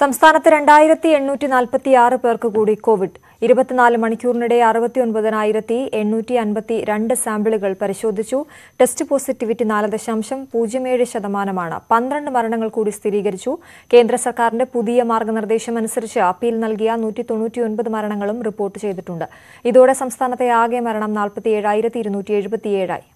സംസ്ഥാനത്ത് രണ്ടായിരത്തി എണ്ണൂറ്റി നാൽപ്പത്തി ആറ് പേർക്ക് കൂടി കോവിഡ് ഇരുപത്തിനാല് മണിക്കൂറിനിടെ അറുപത്തിയൊൻപതിനായിരത്തി എണ്ണൂറ്റി അൻപത്തി രണ്ട് സാമ്പിളുകൾ പരിശോധിച്ചു ടെസ്റ്റ് പോസിറ്റിവിറ്റി നാല് ദശാംശം പൂജ്യം ഏഴ് ശതമാനമാണ് പന്ത്രണ്ട് മരണങ്ങൾ കൂടി സ്ഥിരീകരിച്ചു കേന്ദ്ര സർക്കാരിന്റെ പുതിയ മാർഗനിർദ്ദേശം അനുസരിച്ച് അപ്പീൽ നൽകിയ നൂറ്റി തൊണ്ണൂറ്റിയൊൻപത് മരണങ്ങളും റിപ്പോർട്ട് ചെയ്തിട്ടുണ്ട് ഇതോടെ സംസ്ഥാനത്തെ ആകെ മരണം നാൽപ്പത്തി ഏഴായിരത്തി ഇരുന്നൂറ്റി എഴുപത്തിയേഴായി